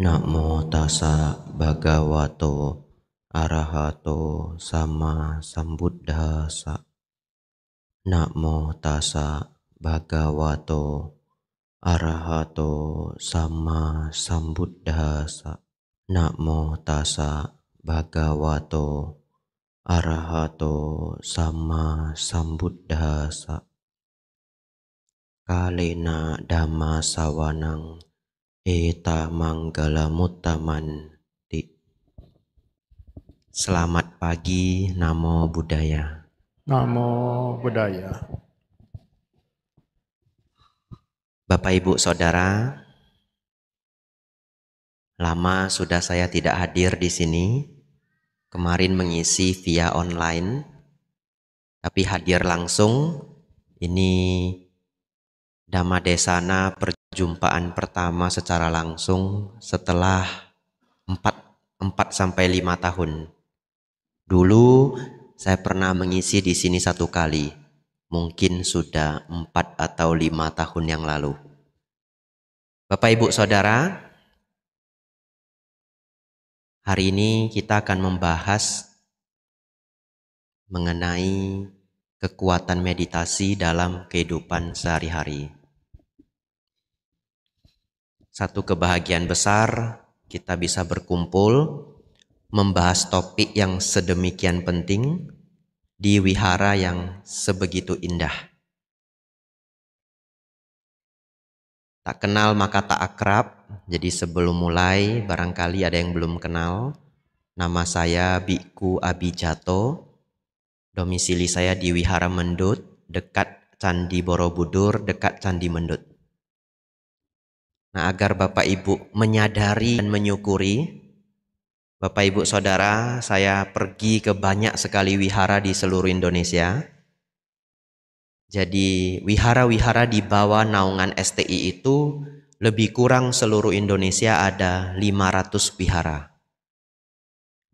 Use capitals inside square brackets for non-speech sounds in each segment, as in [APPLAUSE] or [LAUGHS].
Namo tasa bhagavato arahato sama sambuddhasa. Namo tasa bhagavato arahato sama sambuddhasa. Namo tasa bhagavato arahato sama sambuddhasa. Kalena dhamma sawanang Eta Manggalamutamanti. Selamat pagi, Namo Buddhaya. Namo Buddhaya. Bapak Ibu Saudara, lama sudah saya tidak hadir di sini. Kemarin mengisi via online, tapi hadir langsung ini Dhamma Desana perjumpaan pertama secara langsung setelah 4, 4 sampai 5 tahun. Dulu saya pernah mengisi di sini satu kali, mungkin sudah 4 atau 5 tahun yang lalu. Bapak Ibu Saudara, hari ini kita akan membahas mengenai kekuatan meditasi dalam kehidupan sehari-hari satu kebahagiaan besar kita bisa berkumpul membahas topik yang sedemikian penting di wihara yang sebegitu indah. Tak kenal maka tak akrab, jadi sebelum mulai barangkali ada yang belum kenal. Nama saya Biku Abijato, domisili saya di Wihara Mendut, dekat Candi Borobudur, dekat Candi Mendut. Nah, agar Bapak Ibu menyadari dan menyukuri, Bapak Ibu Saudara, saya pergi ke banyak sekali wihara di seluruh Indonesia. Jadi, wihara-wihara di bawah naungan STI itu lebih kurang seluruh Indonesia ada 500 wihara.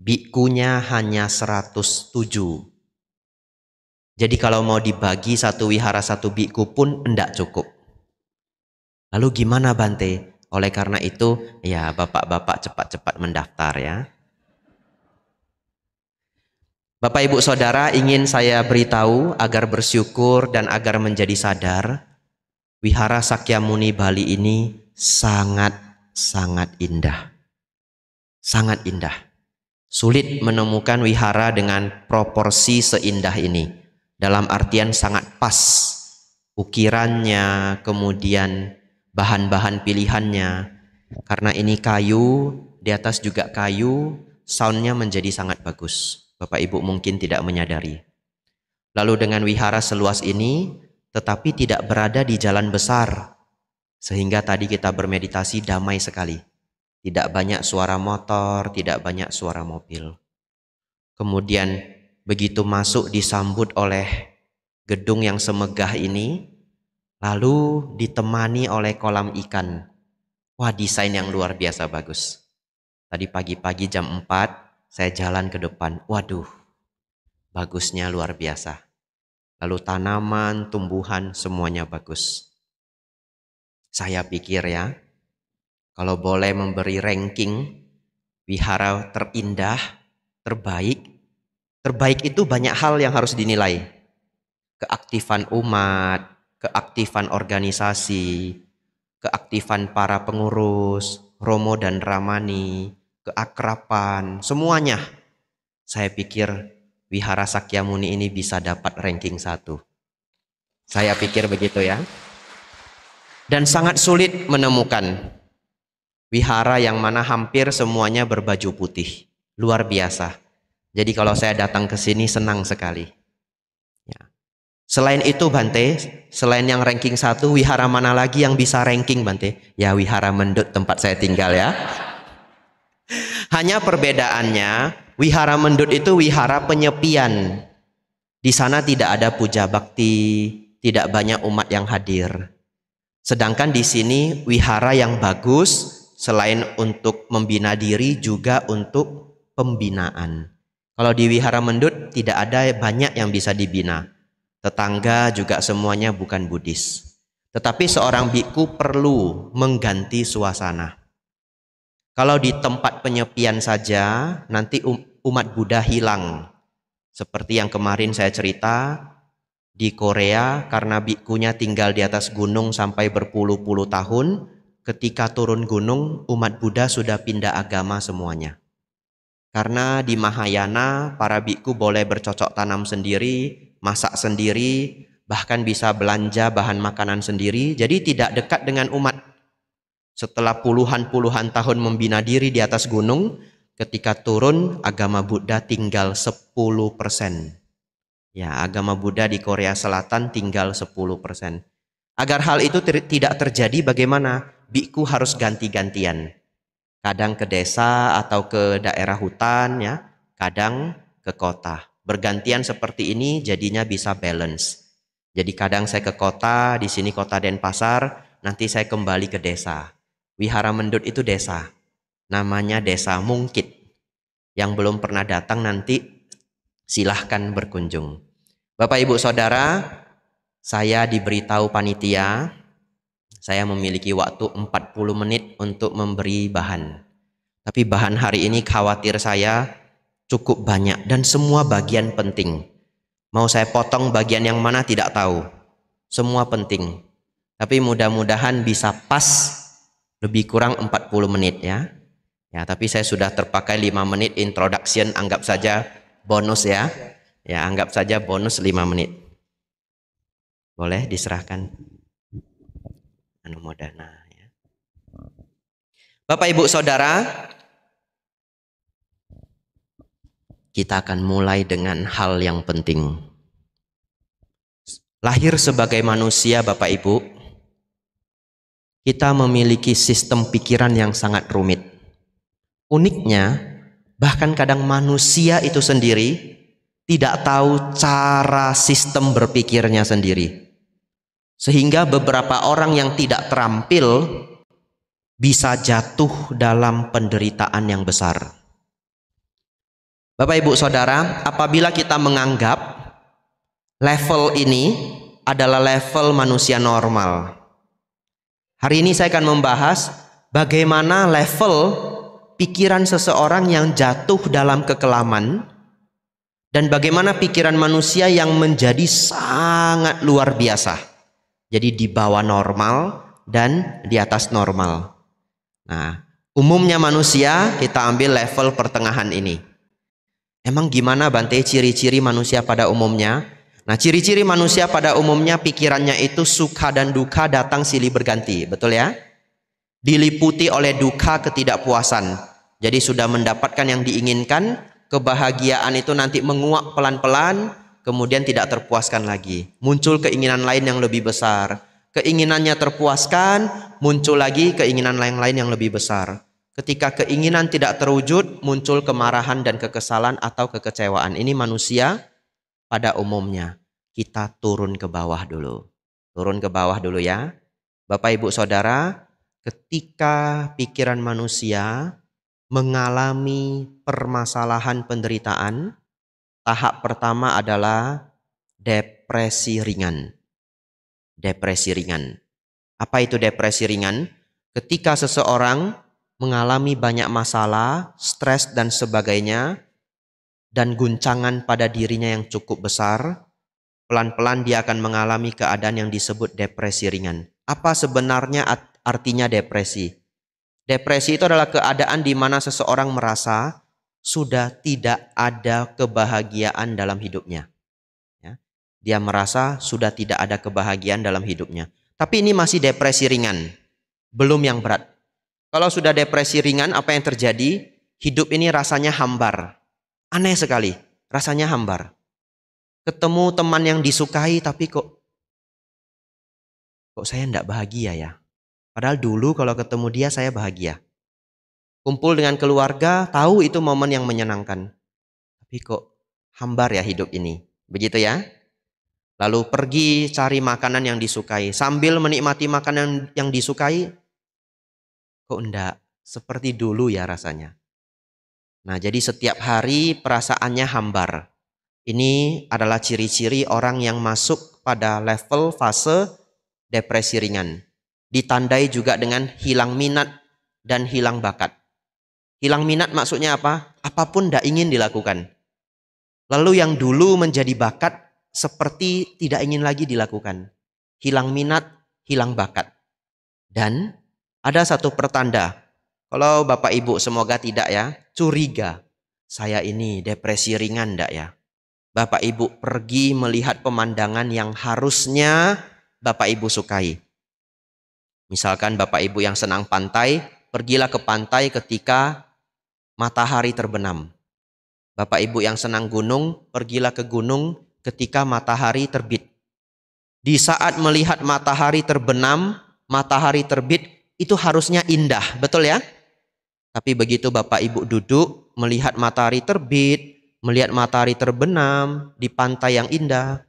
Bikunya hanya 107. Jadi kalau mau dibagi satu wihara satu biku pun tidak cukup. Lalu gimana Bante? Oleh karena itu, ya bapak-bapak cepat-cepat mendaftar ya. Bapak Ibu Saudara ingin saya beritahu agar bersyukur dan agar menjadi sadar, Wihara Sakyamuni Bali ini sangat-sangat indah. Sangat indah. Sulit menemukan wihara dengan proporsi seindah ini. Dalam artian sangat pas. Ukirannya, kemudian bahan-bahan pilihannya. Karena ini kayu, di atas juga kayu, soundnya menjadi sangat bagus. Bapak Ibu mungkin tidak menyadari. Lalu dengan wihara seluas ini, tetapi tidak berada di jalan besar. Sehingga tadi kita bermeditasi damai sekali. Tidak banyak suara motor, tidak banyak suara mobil. Kemudian begitu masuk disambut oleh gedung yang semegah ini, Lalu ditemani oleh kolam ikan. Wah desain yang luar biasa bagus. Tadi pagi-pagi jam 4 saya jalan ke depan. Waduh, bagusnya luar biasa. Lalu tanaman, tumbuhan semuanya bagus. Saya pikir ya, kalau boleh memberi ranking wihara terindah, terbaik, terbaik itu banyak hal yang harus dinilai. Keaktifan umat, keaktifan organisasi, keaktifan para pengurus, Romo dan Ramani, keakrapan, semuanya. Saya pikir Wihara Sakyamuni ini bisa dapat ranking satu. Saya pikir begitu ya. Dan sangat sulit menemukan wihara yang mana hampir semuanya berbaju putih. Luar biasa. Jadi kalau saya datang ke sini senang sekali. Selain itu Bante, selain yang ranking satu, wihara mana lagi yang bisa ranking Bante? Ya wihara mendut tempat saya tinggal ya. Hanya perbedaannya, wihara mendut itu wihara penyepian. Di sana tidak ada puja bakti, tidak banyak umat yang hadir. Sedangkan di sini wihara yang bagus selain untuk membina diri juga untuk pembinaan. Kalau di wihara mendut tidak ada banyak yang bisa dibina Tetangga juga semuanya bukan Buddhis. Tetapi seorang biku perlu mengganti suasana. Kalau di tempat penyepian saja, nanti um, umat Buddha hilang. Seperti yang kemarin saya cerita, di Korea karena bikunya tinggal di atas gunung sampai berpuluh-puluh tahun, ketika turun gunung umat Buddha sudah pindah agama semuanya. Karena di Mahayana para biku boleh bercocok tanam sendiri, masak sendiri, bahkan bisa belanja bahan makanan sendiri. Jadi tidak dekat dengan umat. Setelah puluhan-puluhan tahun membina diri di atas gunung, ketika turun agama Buddha tinggal 10%. Ya, agama Buddha di Korea Selatan tinggal 10%. Agar hal itu ter tidak terjadi bagaimana? Biku harus ganti-gantian. Kadang ke desa atau ke daerah hutan ya, kadang ke kota bergantian seperti ini jadinya bisa balance. Jadi kadang saya ke kota, di sini kota Denpasar, nanti saya kembali ke desa. Wihara Mendut itu desa. Namanya Desa Mungkit. Yang belum pernah datang nanti silahkan berkunjung. Bapak Ibu Saudara, saya diberitahu panitia, saya memiliki waktu 40 menit untuk memberi bahan. Tapi bahan hari ini khawatir saya cukup banyak dan semua bagian penting. Mau saya potong bagian yang mana tidak tahu. Semua penting. Tapi mudah-mudahan bisa pas lebih kurang 40 menit ya. Ya, tapi saya sudah terpakai 5 menit introduction, anggap saja bonus ya. Ya, anggap saja bonus 5 menit. Boleh diserahkan Anu ya. Bapak Ibu Saudara, Kita akan mulai dengan hal yang penting. Lahir sebagai manusia, Bapak Ibu, kita memiliki sistem pikiran yang sangat rumit. Uniknya, bahkan kadang manusia itu sendiri tidak tahu cara sistem berpikirnya sendiri. Sehingga beberapa orang yang tidak terampil bisa jatuh dalam penderitaan yang besar. Bapak Ibu Saudara, apabila kita menganggap level ini adalah level manusia normal. Hari ini saya akan membahas bagaimana level pikiran seseorang yang jatuh dalam kekelaman dan bagaimana pikiran manusia yang menjadi sangat luar biasa. Jadi di bawah normal dan di atas normal. Nah, umumnya manusia kita ambil level pertengahan ini. Emang gimana Bante ciri-ciri manusia pada umumnya? Nah, ciri-ciri manusia pada umumnya pikirannya itu suka dan duka datang silih berganti, betul ya? Diliputi oleh duka ketidakpuasan. Jadi sudah mendapatkan yang diinginkan, kebahagiaan itu nanti menguak pelan-pelan, kemudian tidak terpuaskan lagi. Muncul keinginan lain yang lebih besar. Keinginannya terpuaskan, muncul lagi keinginan lain-lain yang lebih besar. Ketika keinginan tidak terwujud, muncul kemarahan dan kekesalan atau kekecewaan. Ini manusia pada umumnya. Kita turun ke bawah dulu. Turun ke bawah dulu ya. Bapak Ibu Saudara, ketika pikiran manusia mengalami permasalahan penderitaan, tahap pertama adalah depresi ringan. Depresi ringan. Apa itu depresi ringan? Ketika seseorang mengalami banyak masalah, stres, dan sebagainya, dan guncangan pada dirinya yang cukup besar, pelan-pelan dia akan mengalami keadaan yang disebut depresi ringan. Apa sebenarnya artinya depresi? Depresi itu adalah keadaan di mana seseorang merasa sudah tidak ada kebahagiaan dalam hidupnya. Ya, dia merasa sudah tidak ada kebahagiaan dalam hidupnya. Tapi ini masih depresi ringan, belum yang berat. Kalau sudah depresi ringan, apa yang terjadi? Hidup ini rasanya hambar. Aneh sekali, rasanya hambar. Ketemu teman yang disukai tapi kok kok saya tidak bahagia ya. Padahal dulu kalau ketemu dia saya bahagia. Kumpul dengan keluarga, tahu itu momen yang menyenangkan. Tapi kok hambar ya hidup ini. Begitu ya. Lalu pergi cari makanan yang disukai. Sambil menikmati makanan yang disukai, kok enggak seperti dulu ya rasanya. Nah, jadi setiap hari perasaannya hambar. Ini adalah ciri-ciri orang yang masuk pada level fase depresi ringan. Ditandai juga dengan hilang minat dan hilang bakat. Hilang minat maksudnya apa? Apapun tidak ingin dilakukan. Lalu yang dulu menjadi bakat seperti tidak ingin lagi dilakukan. Hilang minat, hilang bakat. Dan ada satu pertanda. Kalau Bapak Ibu semoga tidak ya, curiga. Saya ini depresi ringan enggak ya? Bapak Ibu pergi melihat pemandangan yang harusnya Bapak Ibu sukai. Misalkan Bapak Ibu yang senang pantai, pergilah ke pantai ketika matahari terbenam. Bapak Ibu yang senang gunung, pergilah ke gunung ketika matahari terbit. Di saat melihat matahari terbenam, matahari terbit, itu harusnya indah, betul ya? Tapi begitu Bapak Ibu duduk melihat matahari terbit, melihat matahari terbenam di pantai yang indah,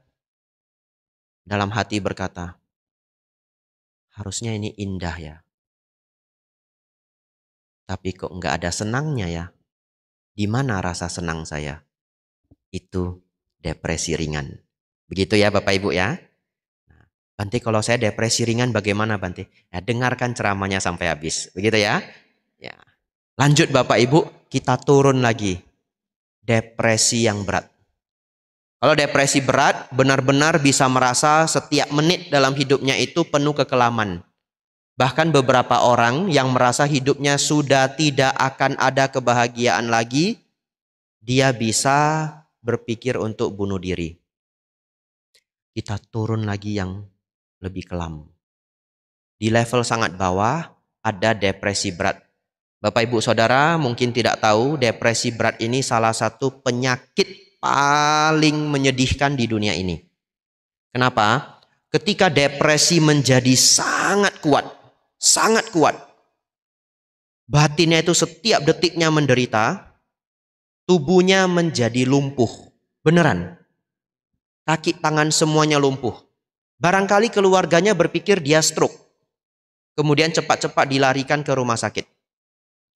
dalam hati berkata, harusnya ini indah ya. Tapi kok nggak ada senangnya ya? Di mana rasa senang saya? Itu depresi ringan. Begitu ya Bapak Ibu ya. Bante kalau saya depresi ringan bagaimana Bante? Nah, dengarkan ceramahnya sampai habis. Begitu ya. ya. Lanjut Bapak Ibu, kita turun lagi. Depresi yang berat. Kalau depresi berat, benar-benar bisa merasa setiap menit dalam hidupnya itu penuh kekelaman. Bahkan beberapa orang yang merasa hidupnya sudah tidak akan ada kebahagiaan lagi, dia bisa berpikir untuk bunuh diri. Kita turun lagi yang lebih kelam. Di level sangat bawah ada depresi berat. Bapak Ibu Saudara mungkin tidak tahu depresi berat ini salah satu penyakit paling menyedihkan di dunia ini. Kenapa? Ketika depresi menjadi sangat kuat, sangat kuat. Batinnya itu setiap detiknya menderita, tubuhnya menjadi lumpuh. Beneran. Kaki tangan semuanya lumpuh. Barangkali keluarganya berpikir dia stroke. Kemudian cepat-cepat dilarikan ke rumah sakit.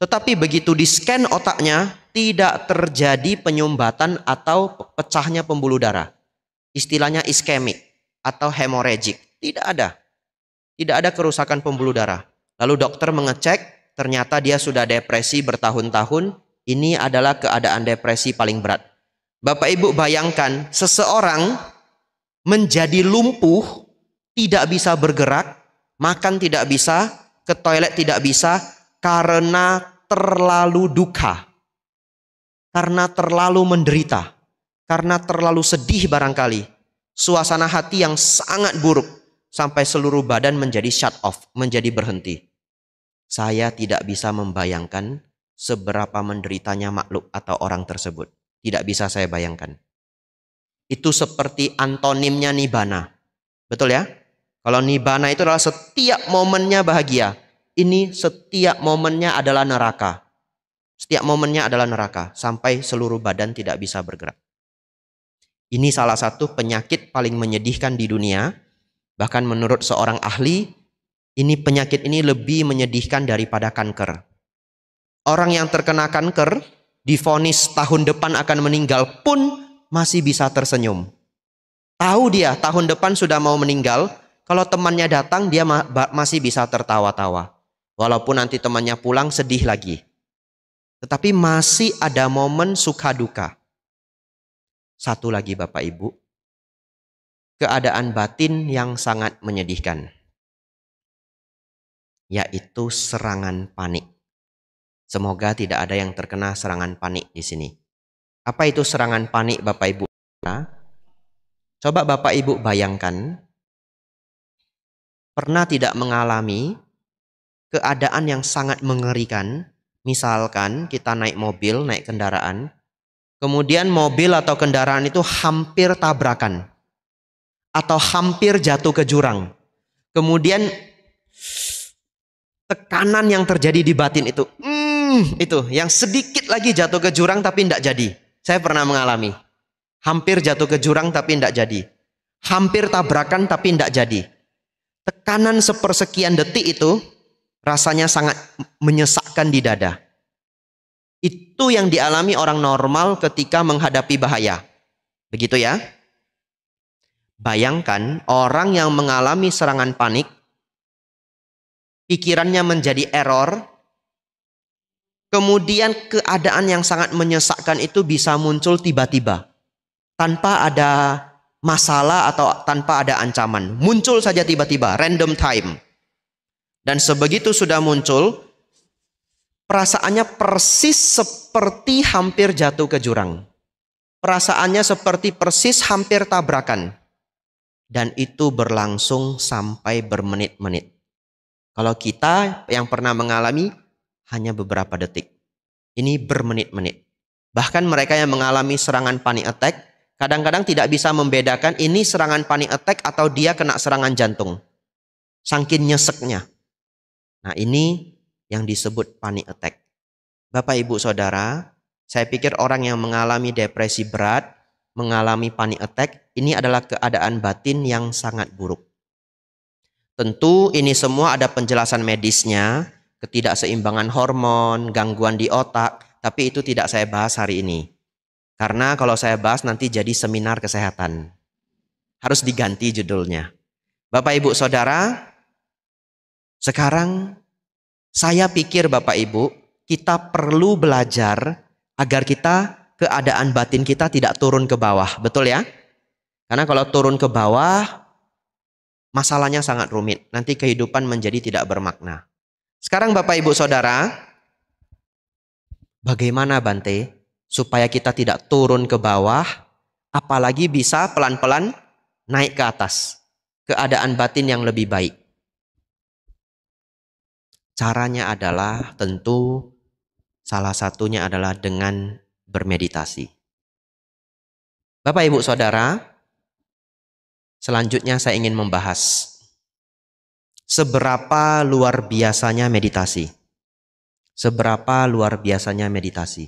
Tetapi begitu di-scan otaknya, tidak terjadi penyumbatan atau pecahnya pembuluh darah. Istilahnya iskemik atau hemorrhagic. Tidak ada. Tidak ada kerusakan pembuluh darah. Lalu dokter mengecek, ternyata dia sudah depresi bertahun-tahun. Ini adalah keadaan depresi paling berat. Bapak Ibu bayangkan, seseorang menjadi lumpuh, tidak bisa bergerak, makan tidak bisa, ke toilet tidak bisa karena terlalu duka. Karena terlalu menderita, karena terlalu sedih barangkali. Suasana hati yang sangat buruk sampai seluruh badan menjadi shut off, menjadi berhenti. Saya tidak bisa membayangkan seberapa menderitanya makhluk atau orang tersebut. Tidak bisa saya bayangkan itu seperti antonimnya nibana. Betul ya? Kalau nibana itu adalah setiap momennya bahagia. Ini setiap momennya adalah neraka. Setiap momennya adalah neraka sampai seluruh badan tidak bisa bergerak. Ini salah satu penyakit paling menyedihkan di dunia. Bahkan menurut seorang ahli, ini penyakit ini lebih menyedihkan daripada kanker. Orang yang terkena kanker difonis tahun depan akan meninggal pun masih bisa tersenyum. Tahu dia tahun depan sudah mau meninggal, kalau temannya datang dia ma masih bisa tertawa-tawa. Walaupun nanti temannya pulang sedih lagi. Tetapi masih ada momen suka duka. Satu lagi Bapak Ibu, keadaan batin yang sangat menyedihkan. Yaitu serangan panik. Semoga tidak ada yang terkena serangan panik di sini. Apa itu serangan panik Bapak Ibu? Nah, coba Bapak Ibu bayangkan, pernah tidak mengalami keadaan yang sangat mengerikan, misalkan kita naik mobil, naik kendaraan, kemudian mobil atau kendaraan itu hampir tabrakan, atau hampir jatuh ke jurang. Kemudian tekanan yang terjadi di batin itu, hmm, itu yang sedikit lagi jatuh ke jurang tapi tidak jadi. Saya pernah mengalami. Hampir jatuh ke jurang tapi tidak jadi. Hampir tabrakan tapi tidak jadi. Tekanan sepersekian detik itu rasanya sangat menyesakkan di dada. Itu yang dialami orang normal ketika menghadapi bahaya. Begitu ya. Bayangkan orang yang mengalami serangan panik, pikirannya menjadi error, Kemudian keadaan yang sangat menyesakkan itu bisa muncul tiba-tiba. Tanpa ada masalah atau tanpa ada ancaman. Muncul saja tiba-tiba, random time. Dan sebegitu sudah muncul, perasaannya persis seperti hampir jatuh ke jurang. Perasaannya seperti persis hampir tabrakan. Dan itu berlangsung sampai bermenit-menit. Kalau kita yang pernah mengalami, hanya beberapa detik. Ini bermenit-menit. Bahkan mereka yang mengalami serangan panic attack kadang-kadang tidak bisa membedakan ini serangan panic attack atau dia kena serangan jantung. Sangkin nyeseknya. Nah ini yang disebut panic attack. Bapak ibu saudara, saya pikir orang yang mengalami depresi berat, mengalami panic attack, ini adalah keadaan batin yang sangat buruk. Tentu ini semua ada penjelasan medisnya, ketidakseimbangan hormon, gangguan di otak, tapi itu tidak saya bahas hari ini. Karena kalau saya bahas nanti jadi seminar kesehatan. Harus diganti judulnya. Bapak Ibu Saudara, sekarang saya pikir Bapak Ibu, kita perlu belajar agar kita keadaan batin kita tidak turun ke bawah, betul ya? Karena kalau turun ke bawah masalahnya sangat rumit, nanti kehidupan menjadi tidak bermakna. Sekarang Bapak Ibu Saudara, bagaimana Bante supaya kita tidak turun ke bawah, apalagi bisa pelan-pelan naik ke atas, keadaan batin yang lebih baik. Caranya adalah tentu salah satunya adalah dengan bermeditasi. Bapak Ibu Saudara, selanjutnya saya ingin membahas seberapa luar biasanya meditasi. Seberapa luar biasanya meditasi.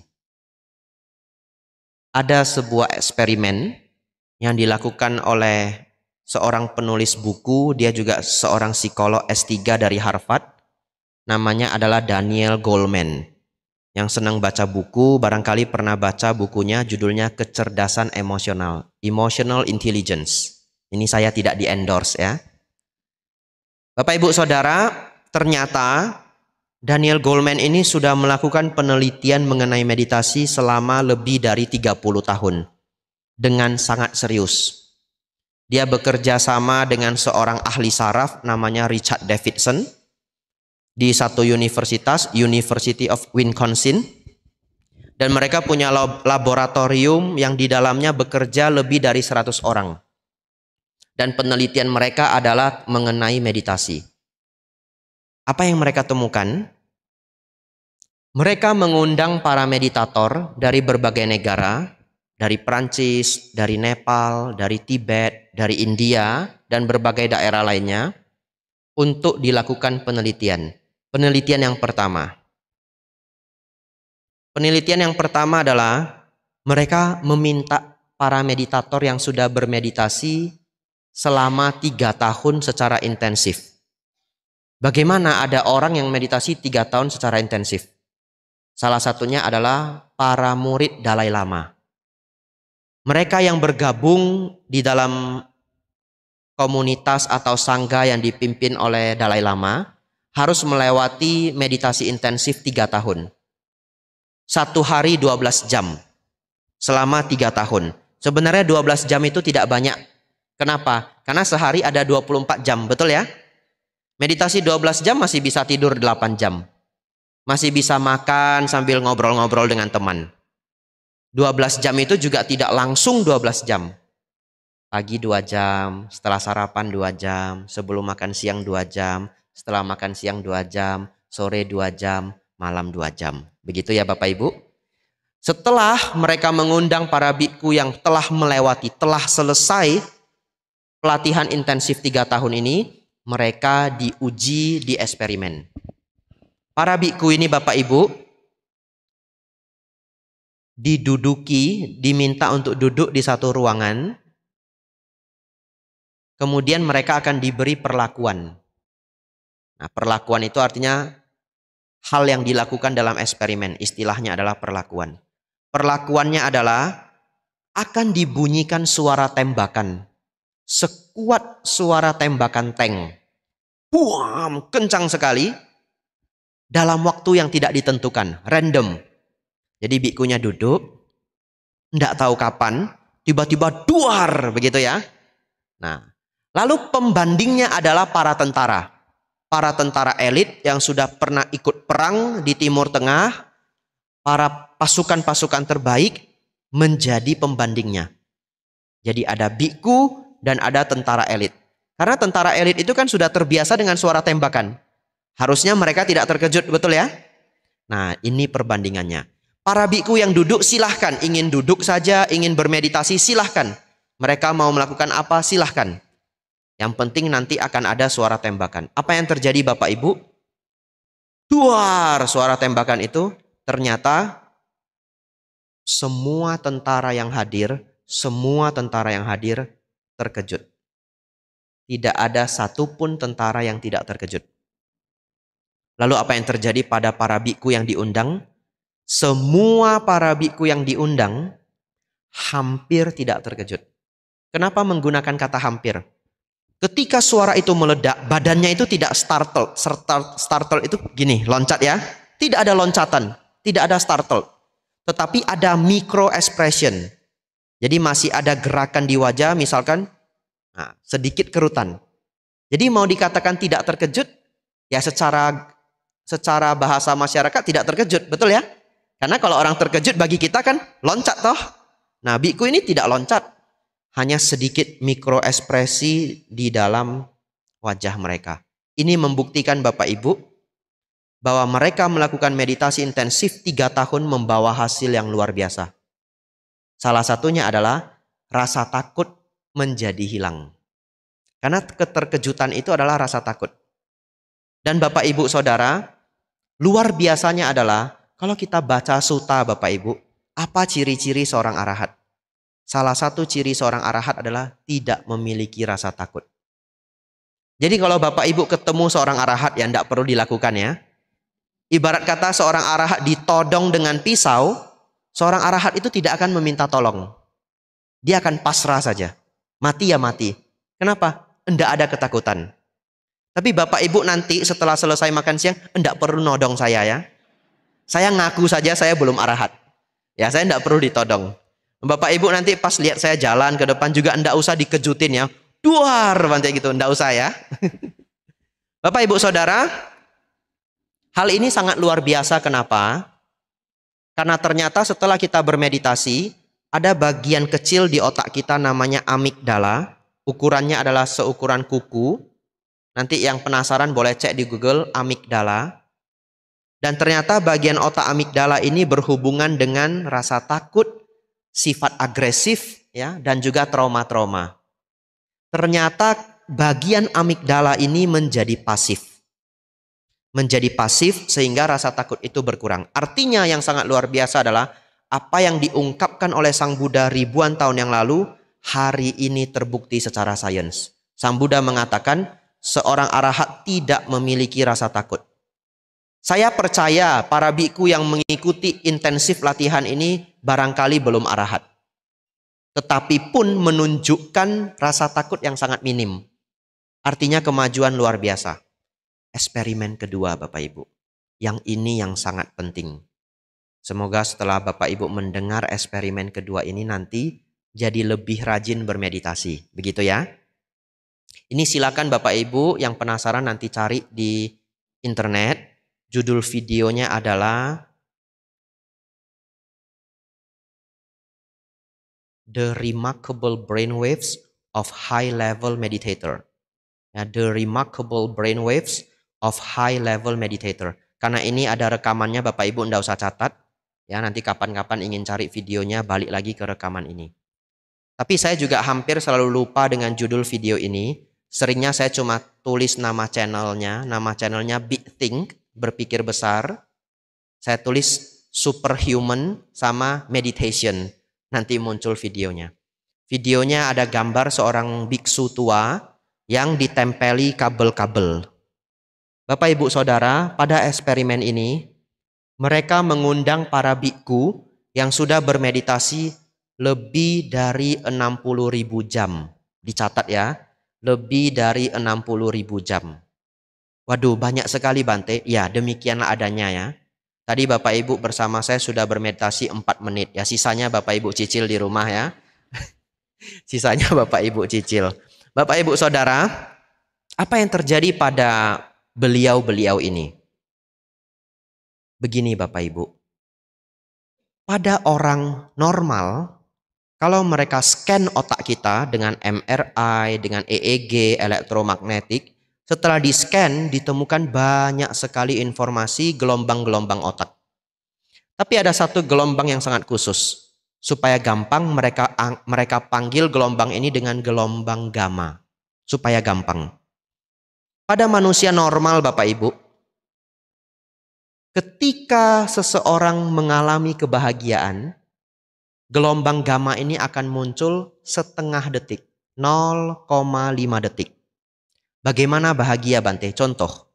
Ada sebuah eksperimen yang dilakukan oleh seorang penulis buku, dia juga seorang psikolog S3 dari Harvard. Namanya adalah Daniel Goleman. Yang senang baca buku, barangkali pernah baca bukunya judulnya Kecerdasan Emosional, Emotional Intelligence. Ini saya tidak di-endorse ya Bapak Ibu Saudara, ternyata Daniel Goldman ini sudah melakukan penelitian mengenai meditasi selama lebih dari 30 tahun dengan sangat serius. Dia bekerja sama dengan seorang ahli saraf namanya Richard Davidson di satu universitas, University of Wisconsin. Dan mereka punya laboratorium yang di dalamnya bekerja lebih dari 100 orang dan penelitian mereka adalah mengenai meditasi. Apa yang mereka temukan? Mereka mengundang para meditator dari berbagai negara, dari Prancis, dari Nepal, dari Tibet, dari India, dan berbagai daerah lainnya untuk dilakukan penelitian. Penelitian yang pertama. Penelitian yang pertama adalah mereka meminta para meditator yang sudah bermeditasi selama tiga tahun secara intensif. Bagaimana ada orang yang meditasi tiga tahun secara intensif? Salah satunya adalah para murid Dalai Lama. Mereka yang bergabung di dalam komunitas atau sangga yang dipimpin oleh Dalai Lama harus melewati meditasi intensif tiga tahun. Satu hari 12 jam selama tiga tahun. Sebenarnya 12 jam itu tidak banyak Kenapa? Karena sehari ada 24 jam, betul ya? Meditasi 12 jam masih bisa tidur 8 jam. Masih bisa makan sambil ngobrol-ngobrol dengan teman. 12 jam itu juga tidak langsung 12 jam. Pagi 2 jam, setelah sarapan 2 jam, sebelum makan siang 2 jam, setelah makan siang 2 jam, sore 2 jam, malam 2 jam. Begitu ya Bapak Ibu? Setelah mereka mengundang para biku yang telah melewati, telah selesai pelatihan intensif tiga tahun ini, mereka diuji di eksperimen. Para biku ini Bapak Ibu, diduduki, diminta untuk duduk di satu ruangan, kemudian mereka akan diberi perlakuan. Nah, perlakuan itu artinya hal yang dilakukan dalam eksperimen, istilahnya adalah perlakuan. Perlakuannya adalah akan dibunyikan suara tembakan sekuat suara tembakan tank. Buam, kencang sekali. Dalam waktu yang tidak ditentukan, random. Jadi bikunya duduk, tidak tahu kapan, tiba-tiba duar begitu ya. Nah, lalu pembandingnya adalah para tentara. Para tentara elit yang sudah pernah ikut perang di Timur Tengah, para pasukan-pasukan terbaik menjadi pembandingnya. Jadi ada biku dan ada tentara elit. Karena tentara elit itu kan sudah terbiasa dengan suara tembakan. Harusnya mereka tidak terkejut, betul ya? Nah, ini perbandingannya. Para biku yang duduk silahkan, ingin duduk saja, ingin bermeditasi silahkan. Mereka mau melakukan apa silahkan. Yang penting nanti akan ada suara tembakan. Apa yang terjadi Bapak Ibu? Duar suara tembakan itu ternyata semua tentara yang hadir, semua tentara yang hadir terkejut. Tidak ada satupun tentara yang tidak terkejut. Lalu apa yang terjadi pada para biku yang diundang? Semua para biku yang diundang hampir tidak terkejut. Kenapa menggunakan kata hampir? Ketika suara itu meledak, badannya itu tidak startle. Startle, startle itu gini, loncat ya. Tidak ada loncatan, tidak ada startle. Tetapi ada micro expression jadi masih ada gerakan di wajah misalkan nah, sedikit kerutan. Jadi mau dikatakan tidak terkejut ya secara secara bahasa masyarakat tidak terkejut, betul ya? Karena kalau orang terkejut bagi kita kan loncat toh. Nah, biku ini tidak loncat. Hanya sedikit mikro ekspresi di dalam wajah mereka. Ini membuktikan Bapak Ibu bahwa mereka melakukan meditasi intensif tiga tahun membawa hasil yang luar biasa. Salah satunya adalah rasa takut menjadi hilang. Karena keterkejutan itu adalah rasa takut. Dan Bapak Ibu Saudara, luar biasanya adalah kalau kita baca suta Bapak Ibu, apa ciri-ciri seorang arahat? Salah satu ciri seorang arahat adalah tidak memiliki rasa takut. Jadi kalau Bapak Ibu ketemu seorang arahat yang tidak perlu dilakukan ya. Ibarat kata seorang arahat ditodong dengan pisau, Seorang arahat itu tidak akan meminta tolong. Dia akan pasrah saja. Mati ya mati. Kenapa? Tidak ada ketakutan. Tapi Bapak Ibu nanti setelah selesai makan siang, tidak perlu nodong saya ya. Saya ngaku saja saya belum arahat. Ya, saya tidak perlu ditodong. Bapak Ibu nanti pas lihat saya jalan ke depan juga tidak usah dikejutin ya. Duar, bantai gitu, Tidak usah ya. [LAUGHS] Bapak Ibu Saudara, hal ini sangat luar biasa kenapa? Karena ternyata setelah kita bermeditasi, ada bagian kecil di otak kita namanya amigdala. Ukurannya adalah seukuran kuku. Nanti yang penasaran boleh cek di Google amigdala. Dan ternyata bagian otak amigdala ini berhubungan dengan rasa takut, sifat agresif, ya, dan juga trauma-trauma. Ternyata bagian amigdala ini menjadi pasif menjadi pasif sehingga rasa takut itu berkurang. Artinya yang sangat luar biasa adalah apa yang diungkapkan oleh Sang Buddha ribuan tahun yang lalu hari ini terbukti secara sains. Sang Buddha mengatakan seorang arahat tidak memiliki rasa takut. Saya percaya para biku yang mengikuti intensif latihan ini barangkali belum arahat. Tetapi pun menunjukkan rasa takut yang sangat minim. Artinya kemajuan luar biasa eksperimen kedua Bapak Ibu. Yang ini yang sangat penting. Semoga setelah Bapak Ibu mendengar eksperimen kedua ini nanti jadi lebih rajin bermeditasi. Begitu ya. Ini silakan Bapak Ibu yang penasaran nanti cari di internet. Judul videonya adalah The Remarkable Brainwaves of High Level Meditator. Ya, The Remarkable Brainwaves of high level meditator. Karena ini ada rekamannya Bapak Ibu ndak usah catat. Ya, nanti kapan-kapan ingin cari videonya balik lagi ke rekaman ini. Tapi saya juga hampir selalu lupa dengan judul video ini. Seringnya saya cuma tulis nama channelnya, nama channelnya Big Think, berpikir besar. Saya tulis superhuman sama meditation. Nanti muncul videonya. Videonya ada gambar seorang biksu tua yang ditempeli kabel-kabel. Bapak Ibu Saudara, pada eksperimen ini mereka mengundang para biku yang sudah bermeditasi lebih dari 60 ribu jam. Dicatat ya, lebih dari 60 ribu jam. Waduh, banyak sekali Bante. Ya, demikianlah adanya ya. Tadi Bapak Ibu bersama saya sudah bermeditasi 4 menit. Ya, sisanya Bapak Ibu cicil di rumah ya. [LAUGHS] sisanya Bapak Ibu cicil. Bapak Ibu Saudara, apa yang terjadi pada beliau-beliau ini. Begini Bapak Ibu. Pada orang normal, kalau mereka scan otak kita dengan MRI, dengan EEG, elektromagnetik, setelah di-scan ditemukan banyak sekali informasi gelombang-gelombang otak. Tapi ada satu gelombang yang sangat khusus supaya gampang mereka mereka panggil gelombang ini dengan gelombang gamma supaya gampang. Pada manusia normal Bapak Ibu, ketika seseorang mengalami kebahagiaan, gelombang gamma ini akan muncul setengah detik, 0,5 detik. Bagaimana bahagia Bante? Contoh,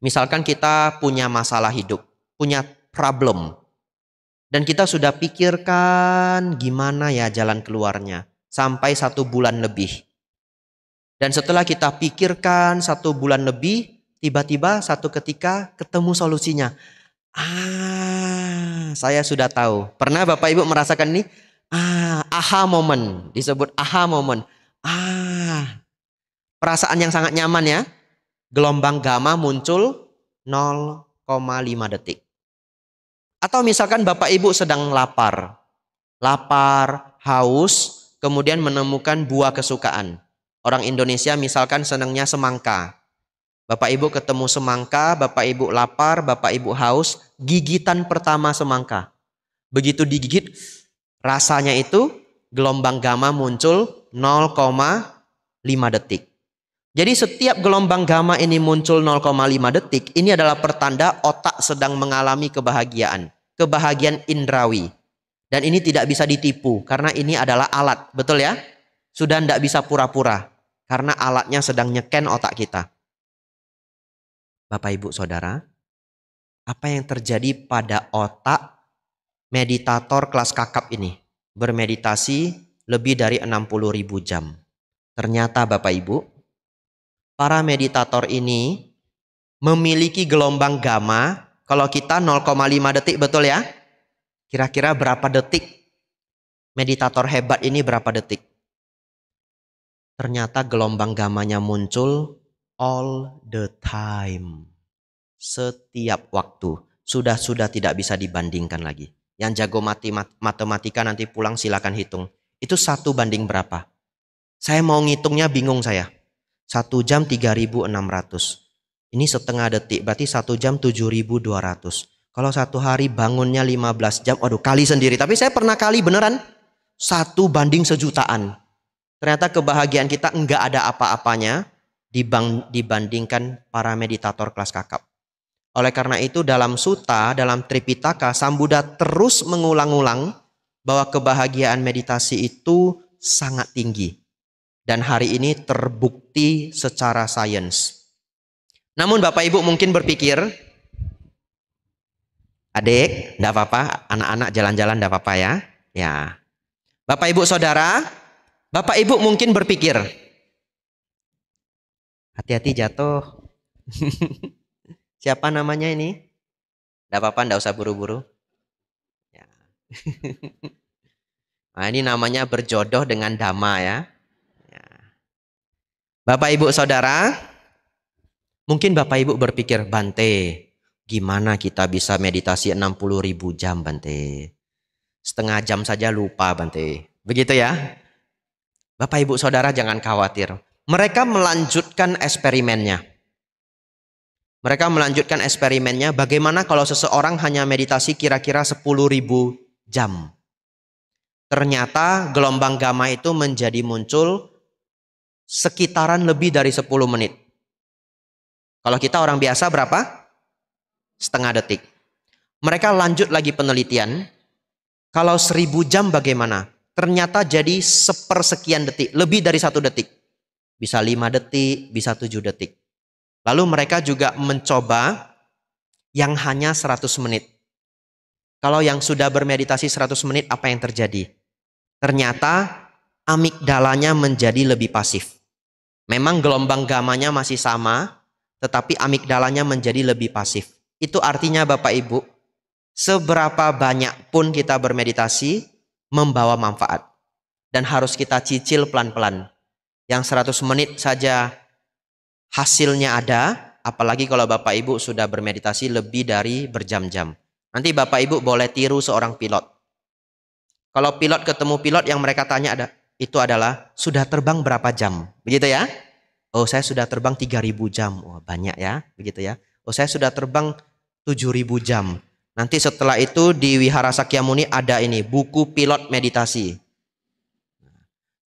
misalkan kita punya masalah hidup, punya problem, dan kita sudah pikirkan gimana ya jalan keluarnya sampai satu bulan lebih. Dan setelah kita pikirkan satu bulan lebih, tiba-tiba satu ketika ketemu solusinya. Ah, saya sudah tahu. Pernah Bapak Ibu merasakan ini? Ah, aha moment. Disebut aha moment. Ah, perasaan yang sangat nyaman ya. Gelombang gamma muncul 0,5 detik. Atau misalkan Bapak Ibu sedang lapar. Lapar, haus, kemudian menemukan buah kesukaan. Orang Indonesia misalkan senangnya semangka. Bapak Ibu ketemu semangka, Bapak Ibu lapar, Bapak Ibu haus, gigitan pertama semangka. Begitu digigit, rasanya itu gelombang gamma muncul 0,5 detik. Jadi setiap gelombang gamma ini muncul 0,5 detik, ini adalah pertanda otak sedang mengalami kebahagiaan, kebahagiaan indrawi. Dan ini tidak bisa ditipu karena ini adalah alat, betul ya? Sudah tidak bisa pura-pura. Karena alatnya sedang nyeken otak kita. Bapak Ibu Saudara, apa yang terjadi pada otak meditator kelas kakap ini? Bermeditasi lebih dari 60 ribu jam. Ternyata Bapak Ibu, para meditator ini memiliki gelombang gamma. Kalau kita 0,5 detik betul ya? Kira-kira berapa detik? Meditator hebat ini berapa detik? ternyata gelombang gamanya muncul all the time. Setiap waktu. Sudah-sudah tidak bisa dibandingkan lagi. Yang jago mati matematika nanti pulang silakan hitung. Itu satu banding berapa? Saya mau ngitungnya bingung saya. Satu jam 3600. Ini setengah detik, berarti satu jam 7200. Kalau satu hari bangunnya 15 jam, aduh kali sendiri. Tapi saya pernah kali beneran. Satu banding sejutaan. Ternyata kebahagiaan kita enggak ada apa-apanya dibandingkan para meditator kelas kakap. Oleh karena itu dalam suta, dalam Tripitaka, Sambuddha terus mengulang-ulang bahwa kebahagiaan meditasi itu sangat tinggi. Dan hari ini terbukti secara sains. Namun Bapak Ibu mungkin berpikir, adik, enggak apa-apa, anak-anak jalan-jalan enggak apa-apa ya. Ya. Bapak Ibu Saudara, Bapak Ibu mungkin berpikir, hati-hati jatuh. [LAUGHS] Siapa namanya ini? Tidak apa-apa, tidak usah buru-buru. Ya. [LAUGHS] nah, ini namanya berjodoh dengan dhamma ya. ya. Bapak Ibu Saudara, mungkin Bapak Ibu berpikir, Bante, gimana kita bisa meditasi 60 ribu jam Bante? Setengah jam saja lupa Bante. Begitu ya? Bapak Ibu Saudara jangan khawatir. Mereka melanjutkan eksperimennya. Mereka melanjutkan eksperimennya bagaimana kalau seseorang hanya meditasi kira-kira 10.000 jam. Ternyata gelombang gamma itu menjadi muncul sekitaran lebih dari 10 menit. Kalau kita orang biasa berapa? Setengah detik. Mereka lanjut lagi penelitian. Kalau 1000 jam bagaimana? ternyata jadi sepersekian detik, lebih dari satu detik. Bisa lima detik, bisa tujuh detik. Lalu mereka juga mencoba yang hanya seratus menit. Kalau yang sudah bermeditasi seratus menit apa yang terjadi? Ternyata amigdalanya menjadi lebih pasif. Memang gelombang gamanya masih sama, tetapi amigdalanya menjadi lebih pasif. Itu artinya Bapak Ibu, seberapa banyak pun kita bermeditasi, membawa manfaat. Dan harus kita cicil pelan-pelan. Yang 100 menit saja hasilnya ada, apalagi kalau Bapak Ibu sudah bermeditasi lebih dari berjam-jam. Nanti Bapak Ibu boleh tiru seorang pilot. Kalau pilot ketemu pilot yang mereka tanya ada itu adalah sudah terbang berapa jam? Begitu ya? Oh, saya sudah terbang 3000 jam. Wah, oh, banyak ya, begitu ya. Oh, saya sudah terbang 7000 jam. Nanti setelah itu di Wihara Sakyamuni ada ini buku pilot meditasi.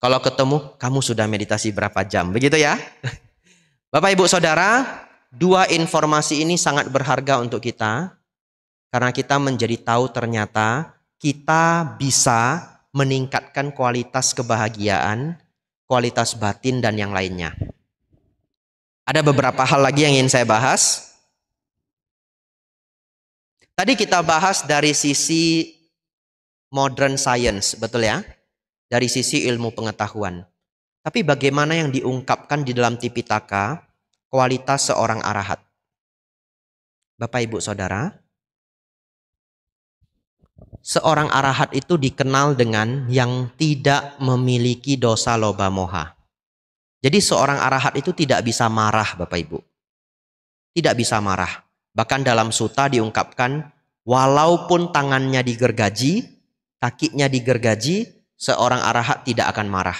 Kalau ketemu, kamu sudah meditasi berapa jam, begitu ya? [LAUGHS] Bapak Ibu Saudara, dua informasi ini sangat berharga untuk kita karena kita menjadi tahu ternyata kita bisa meningkatkan kualitas kebahagiaan, kualitas batin dan yang lainnya. Ada beberapa hal lagi yang ingin saya bahas. Tadi kita bahas dari sisi modern science, betul ya? Dari sisi ilmu pengetahuan. Tapi bagaimana yang diungkapkan di dalam Tipitaka kualitas seorang arahat? Bapak Ibu Saudara, seorang arahat itu dikenal dengan yang tidak memiliki dosa loba moha. Jadi seorang arahat itu tidak bisa marah Bapak Ibu. Tidak bisa marah. Bahkan dalam suta diungkapkan, walaupun tangannya digergaji, kakinya digergaji, seorang arahat tidak akan marah.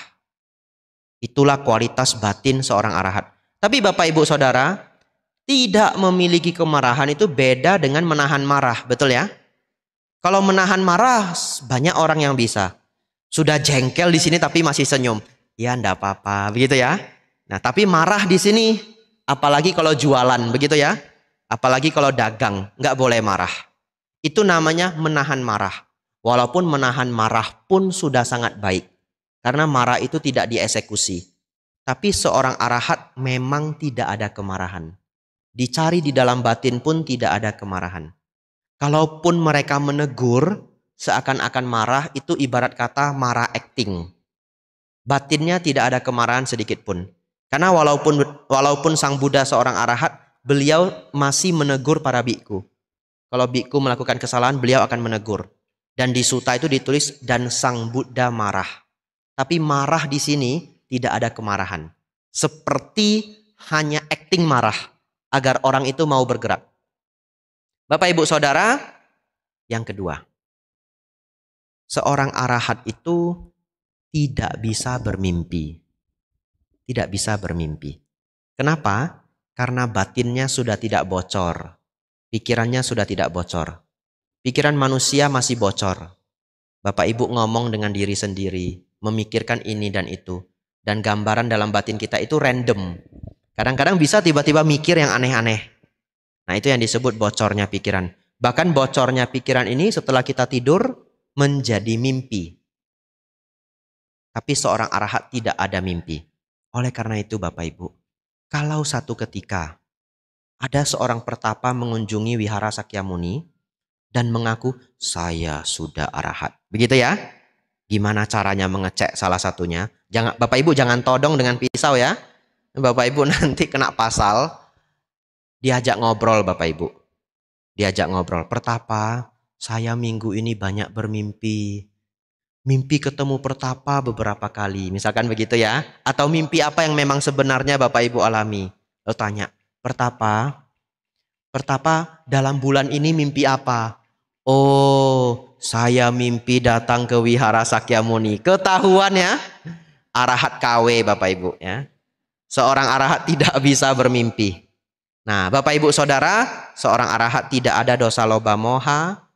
Itulah kualitas batin seorang arahat. Tapi Bapak Ibu Saudara, tidak memiliki kemarahan itu beda dengan menahan marah, betul ya? Kalau menahan marah banyak orang yang bisa. Sudah jengkel di sini tapi masih senyum. Ya enggak apa-apa, begitu ya. Nah, tapi marah di sini apalagi kalau jualan, begitu ya. Apalagi kalau dagang, nggak boleh marah. Itu namanya menahan marah. Walaupun menahan marah pun sudah sangat baik. Karena marah itu tidak dieksekusi. Tapi seorang arahat memang tidak ada kemarahan. Dicari di dalam batin pun tidak ada kemarahan. Kalaupun mereka menegur, seakan-akan marah itu ibarat kata marah acting. Batinnya tidak ada kemarahan sedikit pun. Karena walaupun walaupun sang Buddha seorang arahat, beliau masih menegur para biku. Kalau biku melakukan kesalahan, beliau akan menegur. Dan di suta itu ditulis dan sang Buddha marah. Tapi marah di sini tidak ada kemarahan. Seperti hanya acting marah agar orang itu mau bergerak. Bapak Ibu Saudara, yang kedua. Seorang arahat itu tidak bisa bermimpi. Tidak bisa bermimpi. Kenapa? karena batinnya sudah tidak bocor, pikirannya sudah tidak bocor. Pikiran manusia masih bocor. Bapak Ibu ngomong dengan diri sendiri, memikirkan ini dan itu. Dan gambaran dalam batin kita itu random. Kadang-kadang bisa tiba-tiba mikir yang aneh-aneh. Nah itu yang disebut bocornya pikiran. Bahkan bocornya pikiran ini setelah kita tidur menjadi mimpi. Tapi seorang arahat tidak ada mimpi. Oleh karena itu Bapak Ibu, kalau satu ketika ada seorang pertapa mengunjungi wihara Sakyamuni dan mengaku saya sudah arahat. Begitu ya? Gimana caranya mengecek salah satunya? Jangan Bapak Ibu jangan todong dengan pisau ya. Bapak Ibu [LAUGHS] nanti kena pasal. Diajak ngobrol Bapak Ibu. Diajak ngobrol. Pertapa, saya minggu ini banyak bermimpi mimpi ketemu pertapa beberapa kali, misalkan begitu ya. Atau mimpi apa yang memang sebenarnya Bapak Ibu alami. Lo tanya, pertapa, pertapa dalam bulan ini mimpi apa? Oh, saya mimpi datang ke Wihara Sakyamuni. Ketahuan ya, arahat KW Bapak Ibu ya. Seorang arahat tidak bisa bermimpi. Nah, Bapak Ibu Saudara, seorang arahat tidak ada dosa loba moha,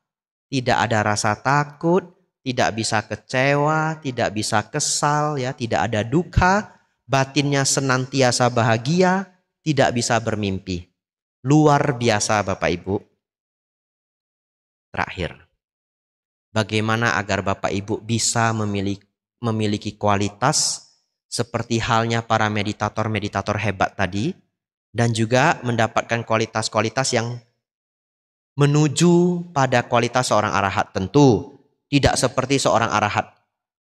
tidak ada rasa takut, tidak bisa kecewa, tidak bisa kesal ya, tidak ada duka, batinnya senantiasa bahagia, tidak bisa bermimpi. Luar biasa Bapak Ibu. Terakhir. Bagaimana agar Bapak Ibu bisa memiliki, memiliki kualitas seperti halnya para meditator-meditator hebat tadi dan juga mendapatkan kualitas-kualitas yang menuju pada kualitas seorang arahat tentu tidak seperti seorang arahat.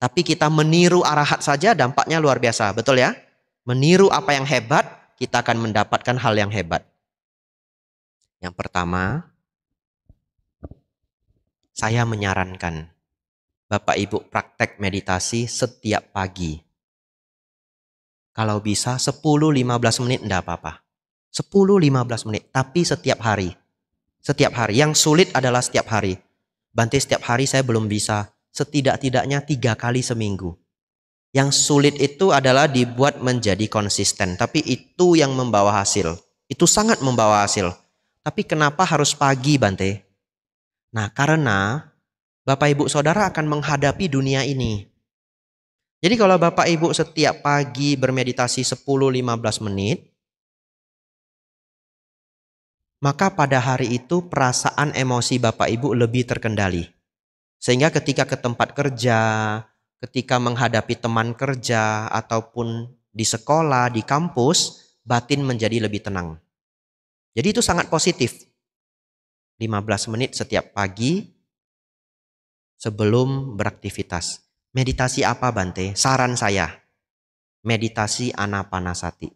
Tapi kita meniru arahat saja dampaknya luar biasa. Betul ya? Meniru apa yang hebat, kita akan mendapatkan hal yang hebat. Yang pertama, saya menyarankan Bapak Ibu praktek meditasi setiap pagi. Kalau bisa 10-15 menit enggak apa-apa. 10-15 menit, tapi setiap hari. Setiap hari. Yang sulit adalah setiap hari. Bante setiap hari saya belum bisa, setidak-tidaknya tiga kali seminggu. Yang sulit itu adalah dibuat menjadi konsisten, tapi itu yang membawa hasil. Itu sangat membawa hasil. Tapi kenapa harus pagi, Bante? Nah, karena Bapak Ibu Saudara akan menghadapi dunia ini. Jadi kalau Bapak Ibu setiap pagi bermeditasi 10-15 menit, maka pada hari itu perasaan emosi Bapak Ibu lebih terkendali. Sehingga ketika ke tempat kerja, ketika menghadapi teman kerja ataupun di sekolah, di kampus, batin menjadi lebih tenang. Jadi itu sangat positif. 15 menit setiap pagi sebelum beraktivitas. Meditasi apa Bante? Saran saya, meditasi anapanasati.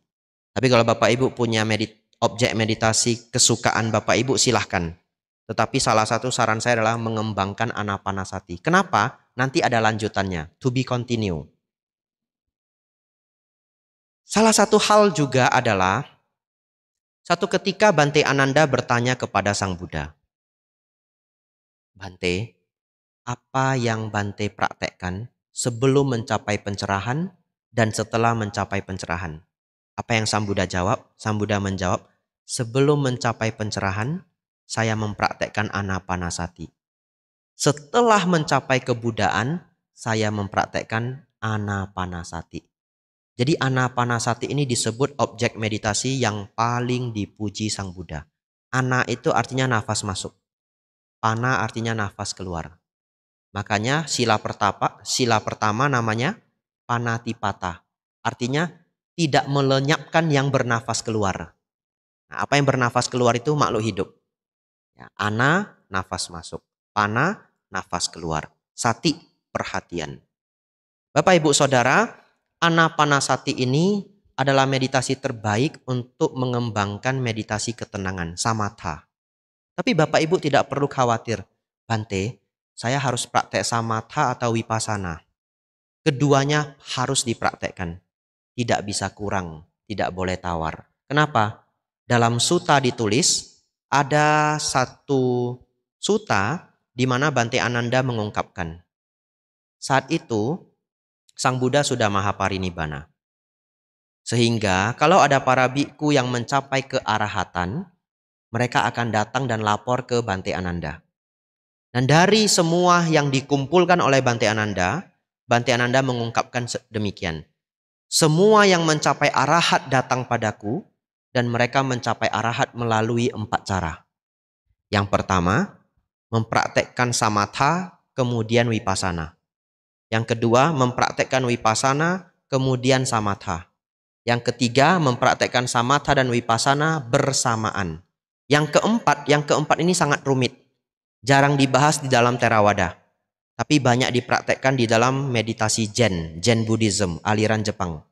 Tapi kalau Bapak Ibu punya medit objek meditasi kesukaan Bapak Ibu silahkan. Tetapi salah satu saran saya adalah mengembangkan anapanasati. Kenapa? Nanti ada lanjutannya. To be continue. Salah satu hal juga adalah satu ketika Bante Ananda bertanya kepada Sang Buddha. Bante, apa yang Bante praktekkan sebelum mencapai pencerahan dan setelah mencapai pencerahan? Apa yang Sang Buddha jawab? Sang Buddha menjawab, Sebelum mencapai pencerahan, saya mempraktekkan anapanasati. Setelah mencapai kebudaan, saya mempraktekkan anapanasati. Jadi anapanasati ini disebut objek meditasi yang paling dipuji Sang Buddha. Ana itu artinya nafas masuk. Pana artinya nafas keluar. Makanya sila pertama, sila pertama namanya panatipata. Artinya tidak melenyapkan yang bernafas keluar. Nah, apa yang bernafas keluar itu makhluk hidup. Ya, ana, nafas masuk. Pana, nafas keluar. Sati, perhatian. Bapak, Ibu, Saudara, ana pana sati ini adalah meditasi terbaik untuk mengembangkan meditasi ketenangan, samatha. Tapi Bapak Ibu tidak perlu khawatir, Bante, saya harus praktek samatha atau wipasana. Keduanya harus dipraktekkan. Tidak bisa kurang, tidak boleh tawar. Kenapa? dalam suta ditulis ada satu suta di mana Bante Ananda mengungkapkan. Saat itu Sang Buddha sudah maha mahaparinibbana. Sehingga kalau ada para biku yang mencapai kearahatan, mereka akan datang dan lapor ke Bante Ananda. Dan dari semua yang dikumpulkan oleh Bante Ananda, Bante Ananda mengungkapkan demikian. Semua yang mencapai arahat datang padaku, dan mereka mencapai arahat melalui empat cara. Yang pertama, mempraktekkan samatha, kemudian wipasana. Yang kedua, mempraktekkan wipasana, kemudian samatha. Yang ketiga, mempraktekkan samatha dan wipasana bersamaan. Yang keempat, yang keempat ini sangat rumit. Jarang dibahas di dalam terawada. Tapi banyak dipraktekkan di dalam meditasi Zen, Zen Buddhism, aliran Jepang.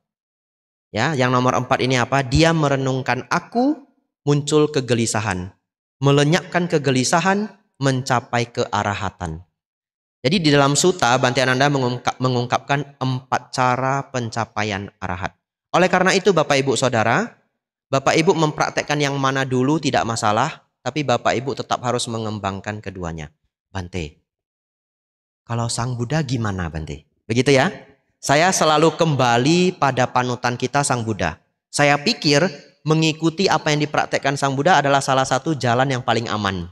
Ya, yang nomor empat ini apa? Dia merenungkan aku, muncul kegelisahan. Melenyapkan kegelisahan, mencapai kearahatan. Jadi di dalam suta, Bante Ananda mengungkap, mengungkapkan empat cara pencapaian arahat. Oleh karena itu Bapak Ibu Saudara, Bapak Ibu mempraktekkan yang mana dulu tidak masalah, tapi Bapak Ibu tetap harus mengembangkan keduanya. Bante, kalau Sang Buddha gimana Bante? Begitu ya? Saya selalu kembali pada panutan kita Sang Buddha. Saya pikir mengikuti apa yang dipraktekkan Sang Buddha adalah salah satu jalan yang paling aman.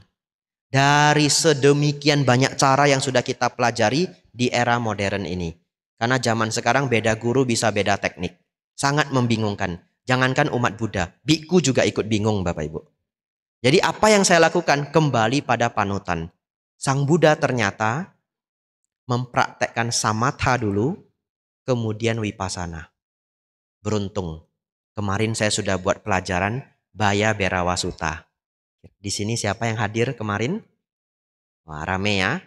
Dari sedemikian banyak cara yang sudah kita pelajari di era modern ini. Karena zaman sekarang beda guru bisa beda teknik. Sangat membingungkan. Jangankan umat Buddha, biku juga ikut bingung Bapak Ibu. Jadi apa yang saya lakukan kembali pada panutan. Sang Buddha ternyata mempraktekkan samatha dulu, kemudian wipasana. Beruntung, kemarin saya sudah buat pelajaran Baya Berawasuta. Di sini siapa yang hadir kemarin? Wah, rame ya.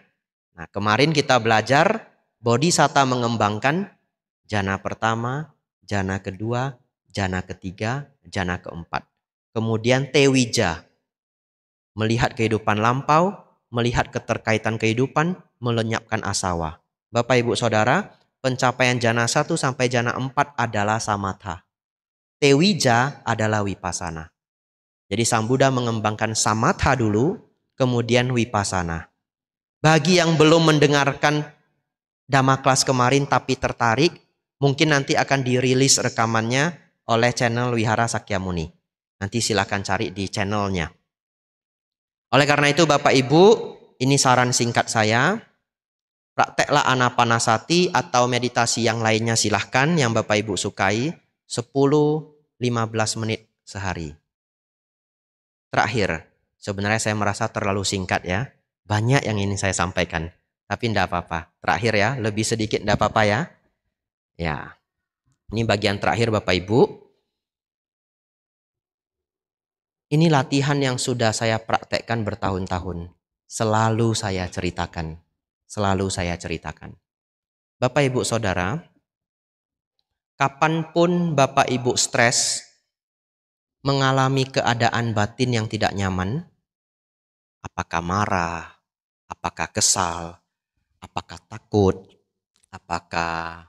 Nah, kemarin kita belajar sata mengembangkan jana pertama, jana kedua, jana ketiga, jana keempat. Kemudian tewija, melihat kehidupan lampau, melihat keterkaitan kehidupan, melenyapkan asawa. Bapak ibu saudara, pencapaian jana 1 sampai jana 4 adalah samatha. Tewija adalah wipasana. Jadi Sang Buddha mengembangkan samatha dulu, kemudian wipasana. Bagi yang belum mendengarkan Dhamma kelas kemarin tapi tertarik, mungkin nanti akan dirilis rekamannya oleh channel Wihara Sakyamuni. Nanti silakan cari di channelnya. Oleh karena itu Bapak Ibu, ini saran singkat saya. Prakteklah anapanasati atau meditasi yang lainnya silahkan yang Bapak Ibu sukai 10-15 menit sehari. Terakhir, sebenarnya saya merasa terlalu singkat ya. Banyak yang ingin saya sampaikan, tapi tidak apa-apa. Terakhir ya, lebih sedikit tidak apa-apa ya. Ya, ini bagian terakhir Bapak Ibu. Ini latihan yang sudah saya praktekkan bertahun-tahun. Selalu saya ceritakan selalu saya ceritakan. Bapak Ibu Saudara, kapanpun Bapak Ibu stres, mengalami keadaan batin yang tidak nyaman, apakah marah, apakah kesal, apakah takut, apakah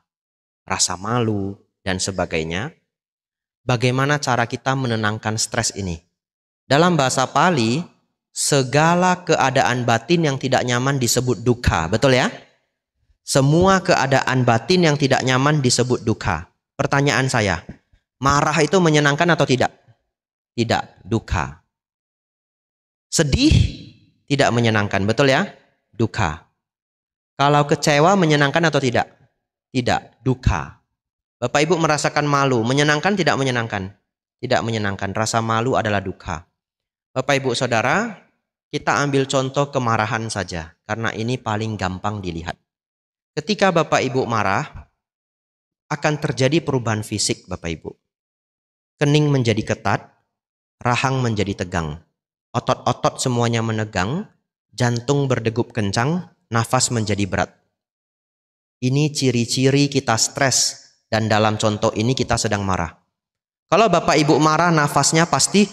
rasa malu, dan sebagainya, bagaimana cara kita menenangkan stres ini. Dalam bahasa Pali, segala keadaan batin yang tidak nyaman disebut duka. Betul ya? Semua keadaan batin yang tidak nyaman disebut duka. Pertanyaan saya, marah itu menyenangkan atau tidak? Tidak, duka. Sedih tidak menyenangkan, betul ya? Duka. Kalau kecewa menyenangkan atau tidak? Tidak, duka. Bapak Ibu merasakan malu, menyenangkan tidak menyenangkan? Tidak menyenangkan, rasa malu adalah duka. Bapak Ibu Saudara, kita ambil contoh kemarahan saja, karena ini paling gampang dilihat. Ketika Bapak Ibu marah, akan terjadi perubahan fisik Bapak Ibu. Kening menjadi ketat, rahang menjadi tegang, otot-otot semuanya menegang, jantung berdegup kencang, nafas menjadi berat. Ini ciri-ciri kita stres dan dalam contoh ini kita sedang marah. Kalau Bapak Ibu marah nafasnya pasti